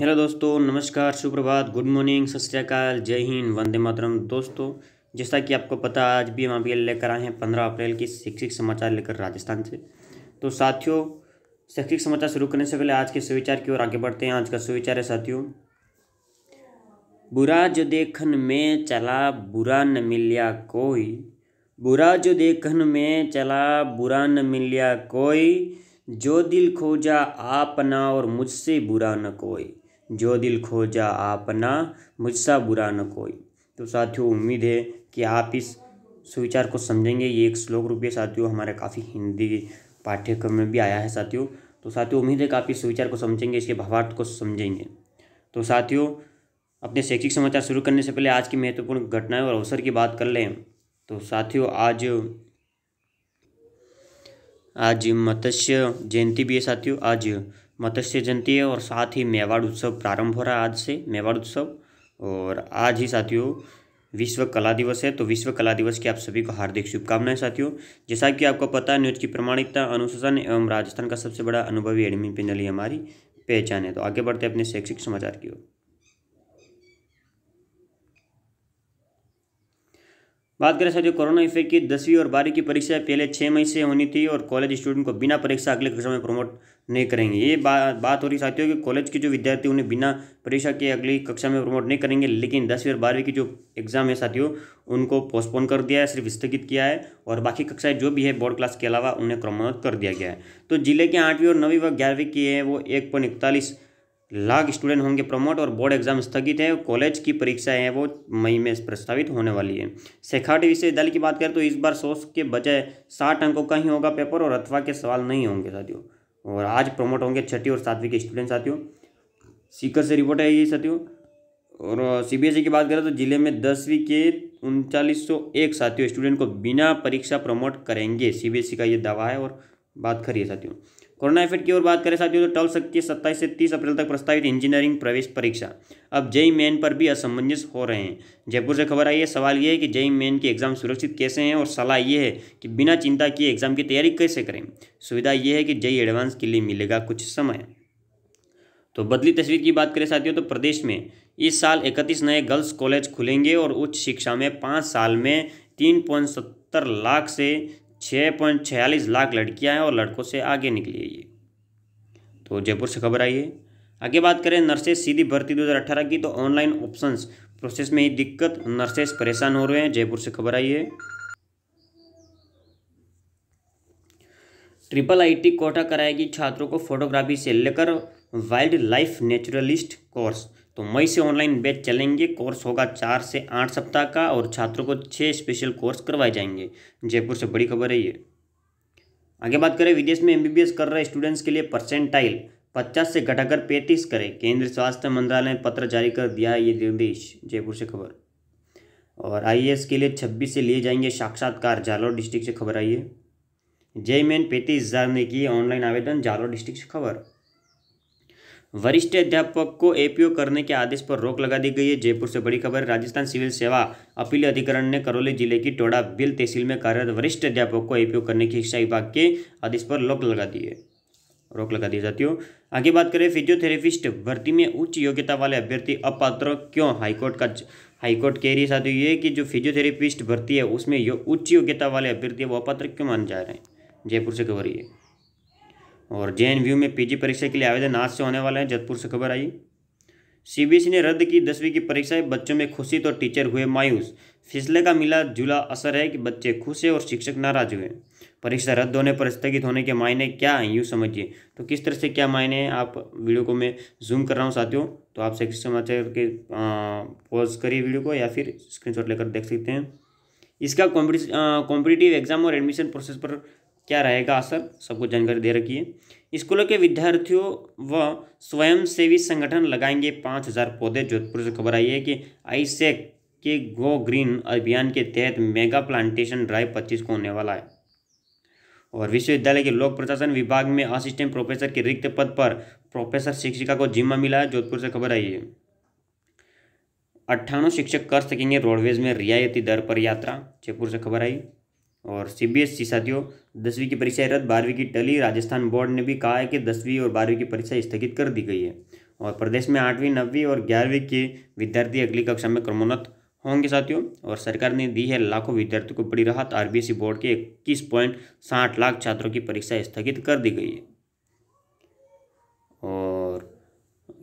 hello दोस्तों नमस्कार सुप्रभात गुड मॉर्निंग सत श्रीकाल जय हिंद वंदे मातरम दोस्तों जैसा कि आपको पता आज भी हम अभी लेकर आए हैं पंद्रह अप्रैल की शैक्षिक समाचार लेकर राजस्थान से तो साथियों शैक्षिक समाचार शुरू करने से पहले आज के सुविचार की ओर आगे बढ़ते हैं आज का सुविचार है साथियों बुरा जो देखन में चला बुरा न मिलिया कोई बुरा जो देखन में चला बुरा न मिलिया कोई जो दिल खोजा आप ना और मुझसे बुरा न कोई जो दिल खोजा आपना मुझसा बुरा न कोई तो साथियों उम्मीद है कि आप इस सुविचार को समझेंगे ये एक श्लोक रूपये साथियों हमारे काफ़ी हिंदी पाठ्यक्रम में भी आया है साथियों तो साथियों उम्मीद है कि आप इस सुविचार को समझेंगे इसके भावार्थ को समझेंगे तो साथियों अपने शैक्षिक समाचार शुरू करने से पहले आज की महत्वपूर्ण घटनाएं और अवसर की बात कर लें तो साथियों आज आज मत्स्य जयंती भी है साथियों आज मत्स्य जयंती है और साथ ही मेवाड़ उत्सव प्रारंभ हो रहा है आज से मेवाड़ उत्सव और आज ही साथियों विश्व कला दिवस है तो विश्व कला दिवस की आप सभी को हार्दिक शुभकामनाएं साथियों जैसा कि आपको पता है न्यूज की प्रमाणिकता अनुशासन एवं राजस्थान का सबसे बड़ा अनुभवी एडमिन पेनल ही हमारी पहचान है तो आगे बढ़ते अपने शैक्षिक समाचार की ओर बात करें साथियों कोरोना इफेक्ट की दसवीं और बारहवीं की परीक्षा पहले छः मई से होनी थी और कॉलेज स्टूडेंट को बिना परीक्षा अगले कक्षा में प्रमोट नहीं करेंगे ये बा, बात हो रही साथियों कि कॉलेज के जो विद्यार्थी उन्हें बिना परीक्षा के अगली कक्षा में प्रमोट नहीं करेंगे लेकिन दसवीं और बारहवीं की जो एग्ज़ाम है साथियों उनको पोस्टपोन कर दिया है सिर्फ स्थगित किया है और बाकी कक्षाएं जो भी है बोर्ड क्लास के अलावा उन्हें क्रमोन्नत कर दिया गया है तो जिले के आठवीं और नवीं व ग्यारहवीं की है वो एक लाख स्टूडेंट होंगे प्रमोट और बोर्ड एग्जाम स्थगित है कॉलेज की परीक्षाएं हैं वो मई में प्रस्तावित होने वाली है सेखाट विश्वविद्यालय की बात करें तो इस बार सौ के बजाय साठ अंकों का ही होगा पेपर और अथवा के सवाल नहीं होंगे साथियों और आज प्रमोट होंगे छठी और सातवीं के स्टूडेंट साथियों सीकर से रिपोर्ट है ये साथियों और ई की बात करें तो जिले में दसवीं के उनचालीस सौ एक साथियों स्टूडेंट को बिना परीक्षा प्रमोट करेंगे ई का ये दावा है और बात करिए साथियों कोरोना इफेक्ट की ओर बात करें साथियों तो टल सकती है सत्ताईस से तीस अप्रैल तक प्रस्तावित इंजीनियरिंग प्रवेश परीक्षा अब जेई मेन पर भी असमंजस हो रहे हैं जयपुर से खबर आई है सवाल ये है कि जेई मेन के एग्जाम सुरक्षित कैसे हैं और सलाह ये है कि बिना चिंता किए एग्जाम की तैयारी कैसे करें सुविधा ये है कि जई एडवांस के लिए मिलेगा कुछ समय तो बदली तस्वीर की बात करें साथियों तो प्रदेश में इस साल इकतीस नए गर्ल्स कॉलेज खुलेंगे और उच्च शिक्षा में पाँच साल में तीन पॉइंट सत्तर लाख से छः पॉइंट छियालीस लाख लड़कियां हैं और लड़कों से आगे निकली है ये तो जयपुर से खबर आई है आगे बात करें नर्सेस सीधी भर्ती 2018 की तो ऑनलाइन ऑप्शंस प्रोसेस में ही दिक्कत नर्सेस परेशान हो रहे हैं जयपुर से खबर आई है ट्रिपल आईटी कोटा कराएगी छात्रों को फोटोग्राफी से लेकर वाइल्ड लाइफ नेचुरलिस्ट कोर्स तो मई से ऑनलाइन बैच चलेंगे कोर्स होगा चार से आठ सप्ताह का और छात्रों को छः स्पेशल कोर्स करवाए जाएंगे जयपुर से बड़ी खबर है ये आगे बात करें विदेश में एमबीबीएस कर रहे स्टूडेंट्स के लिए परसेंटाइल पचास से घटाकर पैंतीस करें केंद्र स्वास्थ्य मंत्रालय ने पत्र जारी कर दिया है ये निर्देश जयपुर से खबर और आई के लिए छब्बीस से लिए जाएंगे साक्षात्कार जालोर डिस्ट्रिक्ट से खबर आई है जय मेन पैंतीस हज़ार ने किए ऑनलाइन आवेदन जालोर डिस्ट्रिक्ट से खबर वरिष्ठ अध्यापक को एपीओ करने के आदेश पर रोक लगा दी गई है जयपुर से बड़ी खबर राजस्थान सिविल सेवा अपील अधिकरण ने करौली जिले की टोडा बिल तहसील में कार्यरत वरिष्ठ अध्यापक को एपीओ करने की शिक्षा विभाग के आदेश पर रोक लगा दी है रोक लगा दी जाती हो आगे बात करें फिजियोथेरेपिस्ट भर्ती में उच्च योग्यता वाले अभ्यर्थी अपात्र क्यों हाईकोर्ट का हाईकोर्ट कह रही साथ साथियों है कि जो फिजियोथेरेपिस्ट भर्ती है उसमें यो, उच्च योग्यता वाले अभ्यर्थी वो अपात्र क्यों माने जा रहे हैं जयपुर से खबर ये और जे में पीजी परीक्षा के लिए आवेदन आज से होने वाला है जतपुर से खबर आई सीबीएसई ने रद्द की दसवीं की परीक्षाएं बच्चों में खुशी तो टीचर हुए मायूस फिसले का मिला जुला असर है कि बच्चे खुश हैं और शिक्षक नाराज हुए परीक्षा रद्द होने पर स्थगित होने के मायने क्या हैं यूँ समझिए तो किस तरह से क्या मायने हैं आप वीडियो को मैं जूम कर रहा हूँ साथियों तो आप शिक्षक समाचार के पॉज करिए वीडियो को या फिर स्क्रीन लेकर देख सकते हैं इसका कॉम्पिटिटिव एग्जाम और एडमिशन प्रोसेस पर क्या रहेगा असर सबको जानकारी दे रखी है स्कूलों के विद्यार्थियों व स्वयंसेवी संगठन लगाएंगे पाँच हज़ार पौधे जोधपुर से खबर आई है कि आईसेक के गो ग्रीन अभियान के तहत मेगा प्लांटेशन ड्राइव पच्चीस को होने वाला है और विश्वविद्यालय के लोक प्रशासन विभाग में असिस्टेंट प्रोफेसर के रिक्त पद पर प्रोफेसर शिक्षिका को जिम्मा मिला है जोधपुर से खबर आई है अट्ठानवे शिक्षक कर सकेंगे रोडवेज में रियायती दर पर यात्रा जयपुर से खबर आई और सीबीएसई साथियों दसवीं की परीक्षाएं रद्द बारहवीं की टली राजस्थान बोर्ड ने भी कहा है कि दसवीं और बारहवीं की परीक्षा स्थगित कर दी गई है और प्रदेश में आठवीं नवीं और ग्यारहवीं के विद्यार्थी अगली कक्षा में क्रमोन्नत होंगे साथियों और सरकार ने दी है लाखों विद्यार्थियों को बड़ी राहत आर बोर्ड के इक्कीस पॉइंट साठ लाख छात्रों की परीक्षा स्थगित कर दी गई है और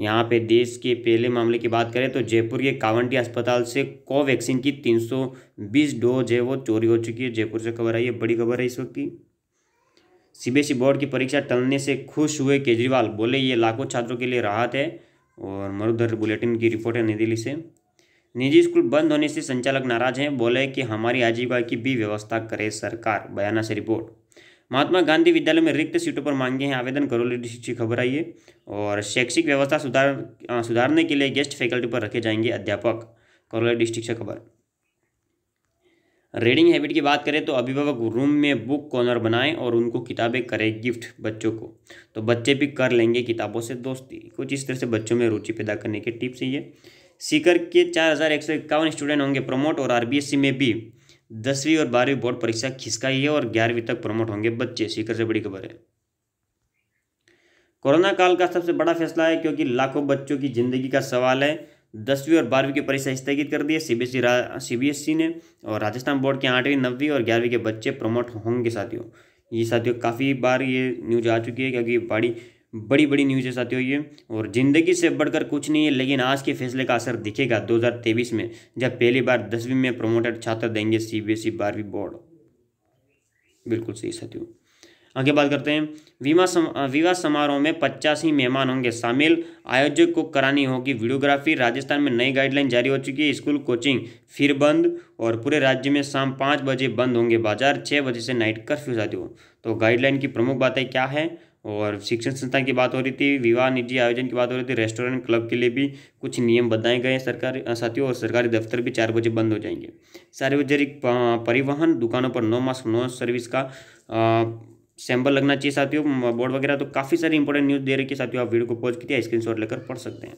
यहाँ पे देश के पहले मामले की बात करें तो जयपुर के कावंटी अस्पताल से कोवैक्सीन की 320 डोज है वो चोरी हो चुकी है जयपुर से खबर आई है बड़ी खबर है इस वक्त की सीबीएसई बोर्ड की परीक्षा टलने से खुश हुए केजरीवाल बोले ये लाखों छात्रों के लिए राहत है और मरुधर बुलेटिन की रिपोर्ट है नई दिल्ली से निजी स्कूल बंद होने से संचालक नाराज हैं बोले कि हमारी आजीविका की भी व्यवस्था करे सरकार बयाना से रिपोर्ट महात्मा गांधी विद्यालय में रिक्त सीटों पर मांगे हैं आवेदन करो लेटेस्ट खबर आई है और शैक्षिक व्यवस्था सुधार सुधारने के लिए गेस्ट फैकल्टी पर रखे जाएंगे अध्यापक कोरोला डिस्ट्रिक्ट से खबर रीडिंग हैबिट की बात करें तो अभिभावक रूम में बुक कॉर्नर बनाएं और उनको किताबें करें गिफ्ट बच्चों को तो बच्चे भी कर लेंगे किताबों से दोस्ती कुछ इस तरह से बच्चों में रुचि पैदा करने के टिप्स ये सीकर के चार हज़ार एक सौ इक्यावन स्टूडेंट होंगे प्रमोट और आरबीएससी में भी दसवीं और बारहवीं बोर्ड परीक्षा खिसकाई है और ग्यारहवीं तक प्रमोट होंगे बच्चे सीकर से बड़ी खबर है कोरोना काल का सबसे बड़ा फैसला है क्योंकि लाखों बच्चों की जिंदगी का सवाल है दसवीं और बारहवीं की परीक्षा स्थगित कर दी है सीबीएसई सीबीएसई ने और राजस्थान बोर्ड के आठवीं नवीं और ग्यारहवीं के बच्चे प्रमोट होंगे साथियों ये साथियों काफ़ी बार ये न्यूज आ चुकी है क्योंकि बड़ी बड़ी बड़ी न्यूज़ आती हुई है और ज़िंदगी से बढ़कर कुछ नहीं है लेकिन आज के फैसले का असर दिखेगा 2023 में जब पहली बार दसवीं में प्रमोटेड छात्र देंगे सीबीएसई e बारहवीं बोर्ड बिल्कुल सही साथियों आगे बात करते हैं विवाह सम, विवाह समारोह में पचासी मेहमान होंगे शामिल आयोजक को करानी होगी वीडियोग्राफी राजस्थान में नई गाइडलाइन जारी हो चुकी है स्कूल कोचिंग फिर बंद और पूरे राज्य में शाम पाँच बजे बंद होंगे बाजार छः बजे से नाइट कर्फ्यू साथियों तो गाइडलाइन की प्रमुख बातें क्या है और शिक्षण संस्थान की बात हो रही थी विवाह निजी आयोजन की बात हो रही थी रेस्टोरेंट क्लब के लिए भी कुछ नियम बताए गए हैं सरकारी साथियों और सरकारी दफ्तर भी चार बजे बंद हो जाएंगे सार्वजनिक परिवहन दुकानों पर नो मास्क नो सर्विस का सैंपल लगना चाहिए साथियों बोर्ड वगैरह तो काफ़ी सारी इंपॉर्टेंट न्यूज़ दे रही है साथियों आप वीडियो को पॉज कीजिए शॉट लेकर पढ़ सकते हैं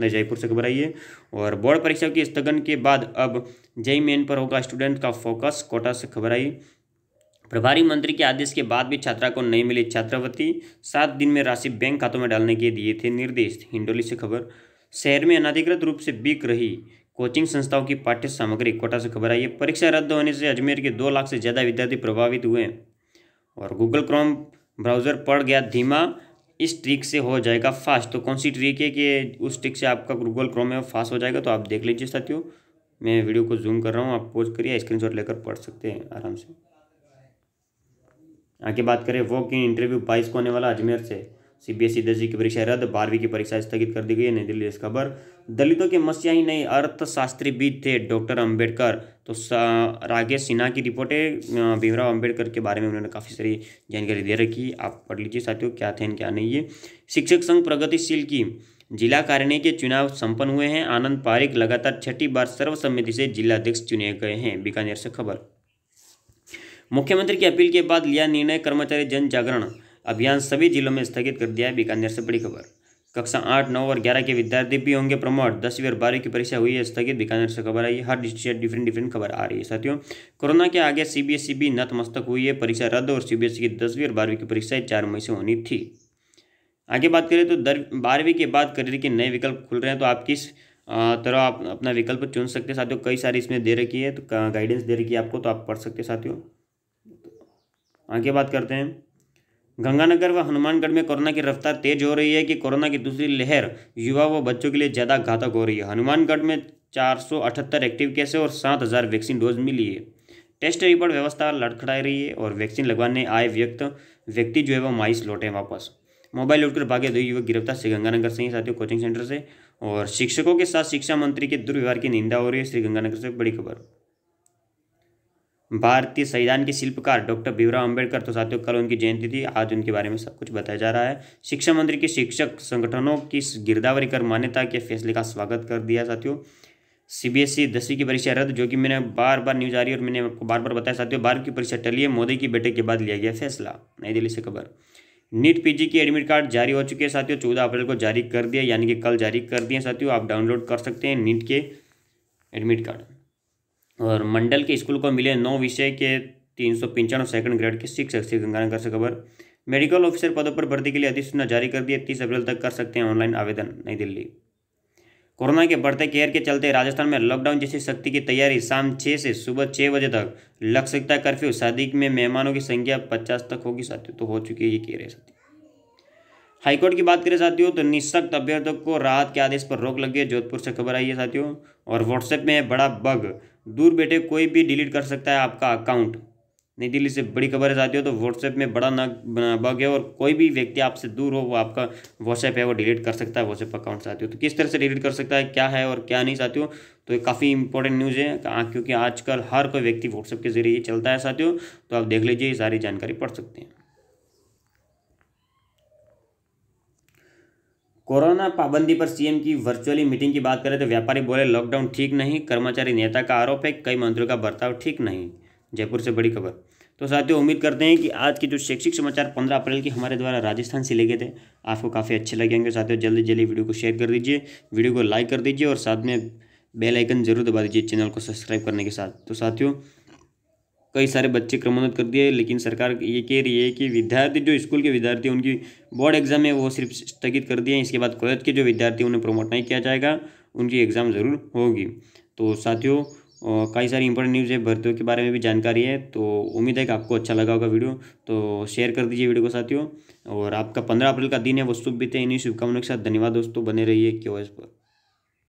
न जयपुर से घबराइए और बोर्ड परीक्षा के स्थगन के बाद अब जय मेन पर होगा स्टूडेंट का फोकस कोटा से घबराइए प्रभारी मंत्री के आदेश के बाद भी छात्रा को नहीं मिली छात्रावृत्ति सात दिन में राशि बैंक खातों में डालने के दिए थे निर्देश हिंडोली से खबर शहर में अनाधिकृत रूप से बिक रही कोचिंग संस्थाओं की पाठ्य सामग्री कोटा से खबर आई है परीक्षा रद्द होने से अजमेर के दो लाख से ज़्यादा विद्यार्थी प्रभावित हुए और गूगल क्रोम ब्राउज़र पड़ गया धीमा इस ट्रिक से हो जाएगा फास्ट तो कौन सी ट्रिक है कि उस ट्रिक से आपका गूगल क्रोम है फास्ट हो जाएगा तो आप देख लीजिए साथियों मैं वीडियो को जूम कर रहा हूँ आप पोज करिए स्क्रीनशॉट लेकर पढ़ सकते हैं आराम से आगे बात करें वो की इंटरव्यू बाईस को होने वाला अजमेर से सीबीएसई e दसवीं की परीक्षा रद्द बारहवीं की परीक्षा स्थगित कर दी गई है नई दिल्ली इस खबर दलितों के ही नहीं अर्थशास्त्री भी थे डॉक्टर अंबेडकर तो राकेश सिन्हा की रिपोर्ट है भीमराव अंबेडकर के बारे में उन्होंने काफ़ी सारी जानकारी दे रखी आप पढ़ लीजिए साथियों क्या थे क्या नहीं है शिक्षक संघ प्रगतिशील की जिला कार्यालय के चुनाव संपन्न हुए हैं आनंद पारिक लगातार छठी बार सर्वसम्मति से जिलाध्यक्ष चुने गए हैं बीकानेर से खबर मुख्यमंत्री की अपील के बाद लिया निर्णय कर्मचारी जन जागरण अभियान सभी जिलों में स्थगित कर दिया है बीकानेर से बड़ी खबर कक्षा आठ नौ और ग्यारह के विद्यार्थी भी होंगे प्रमोट दसवीं और बारहवीं की परीक्षा हुई है स्थगित बीकानेर से खबर आई हर डिस्ट्रिक्ट डिफरेंट डिफरेंट खबर आ रही है साथियों कोरोना के आगे सीबीएसई भी नतमस्तक हुई है परीक्षा रद्द और सीबीएसई की दसवीं और बारहवीं की परीक्षाएं चार मई से होनी थी आगे बात करें तो बारहवीं के बाद करियर के नए विकल्प खुल रहे हैं तो आप किस तरह आप अपना विकल्प चुन सकते हैं साथियों कई सारी इसमें दे रखी है तो गाइडेंस दे रखी है आपको तो आप पढ़ सकते हैं साथियों आगे बात करते हैं गंगानगर व हनुमानगढ़ में कोरोना की रफ्तार तेज हो रही है कि कोरोना की दूसरी लहर युवा व बच्चों के लिए ज़्यादा घातक हो रही है हनुमानगढ़ में चार एक्टिव केस है और सात हज़ार वैक्सीन डोज मिली है टेस्ट रिपोर्ट व्यवस्था लड़खड़ा रही है और वैक्सीन लगवाने आए व्यक्त व्यक्ति जो है वो माइस लौटे वापस मोबाइल लूटकर भागे दो युवक गिरफ्तार श्रीगंगानगर से ही साथियों कोचिंग सेंटर से और शिक्षकों के साथ शिक्षा मंत्री के दुर्व्यवहार की निंदा हो रही है श्रीगंगानगर से बड़ी खबर भारतीय संविधान के शिल्पकार डॉक्टर भीमराव अंबेडकर तो साथियों कल उनकी जयंती थी आज उनके बारे में सब कुछ बताया जा रहा है शिक्षा मंत्री के शिक्षक संगठनों की गिरदावरी कर मान्यता के फैसले का स्वागत कर दिया साथियों सीबीएसई दसवीं की परीक्षा रद्द जो कि मैंने बार बार न्यूज आ रही है और मैंने आपको बार बार बताया साथियों बारहवीं की परीक्षा टली है मोदी की बेटे के बाद लिया गया फैसला नई दिल्ली से खबर नीट पीजी की एडमिट कार्ड जारी हो चुके हैं साथियों चौदह अप्रैल को जारी कर दिया यानी कि कल जारी कर दिए साथियों आप डाउनलोड कर सकते हैं नीट के एडमिट कार्ड और मंडल के स्कूल को मिले नौ विषय के तीन सौ पंचानवे सेकंड ग्रेड के शिक्षक श्री गंगानगर से खबर मेडिकल ऑफिसर पदों पर भर्ती के लिए अधिसूचना जारी कर दी है तीस अप्रैल तक कर सकते हैं ऑनलाइन आवेदन नई दिल्ली कोरोना के बढ़ते केयर के चलते राजस्थान में लॉकडाउन जैसी सख्ती की तैयारी शाम छः से सुबह छः बजे तक लग सकता है कर्फ्यू शादी में मेहमानों की संख्या पचास तक होगी साथियों तो हो चुकी है ये कह रहे साथियों हाईकोर्ट की बात करें साथियों तो निशक्त अभ्यर्थियों को राहत के आदेश पर रोक लग गई जोधपुर से खबर आई है साथियों और व्हाट्सएप में बड़ा बग दूर बैठे कोई भी डिलीट कर सकता है आपका अकाउंट नई दिल्ली से बड़ी खबर है हो तो व्हाट्सएप में बड़ा न बग है और कोई भी व्यक्ति आपसे दूर हो वो आपका व्हाट्सएप है वो डिलीट कर सकता है व्हाट्सएप अकाउंट हो तो किस तरह से डिलीट कर सकता है क्या है और क्या नहीं साथियों तो ये काफ़ी इंपॉर्टेंट न्यूज़ है क्योंकि आजकल हर कोई व्यक्ति व्हाट्सएप के जरिए चलता है साथियों तो आप देख लीजिए ये सारी जानकारी पढ़ सकते हैं कोरोना पाबंदी पर सीएम की वर्चुअली मीटिंग की बात करें तो व्यापारी बोले लॉकडाउन ठीक नहीं कर्मचारी नेता का आरोप है कई मंत्रियों का बर्ताव ठीक नहीं जयपुर से बड़ी खबर तो साथियों उम्मीद करते हैं कि आज के जो शैक्षिक समाचार पंद्रह अप्रैल की हमारे द्वारा राजस्थान से लेके थे आपको काफ़ी अच्छे लगे होंगे साथियों जल्दी जल्दी वीडियो को शेयर कर दीजिए वीडियो को लाइक कर दीजिए और साथ में बेल आइकन जरूर दबा दीजिए चैनल को सब्सक्राइब करने के साथ तो साथियों कई सारे बच्चे क्रमोन्नत कर दिए लेकिन सरकार ये कह रही है कि विद्यार्थी जो स्कूल के विद्यार्थी उनकी बोर्ड एग्जाम है वो सिर्फ स्थगित कर दिए इसके बाद कॉलेज के जो विद्यार्थी उन्हें प्रमोट नहीं किया जाएगा उनकी एग्ज़ाम ज़रूर होगी तो साथियों कई सारी इंपॉर्टेंट न्यूज़ है भर्तियों के बारे में भी जानकारी है तो उम्मीद है कि आपको अच्छा लगा होगा वीडियो तो शेयर कर दीजिए वीडियो को साथियों और आपका पंद्रह अप्रैल का दिन है वो शुभ भी थे इन्हीं शुभकामनाओं के साथ धन्यवाद दोस्तों बने रहिए क्यों पर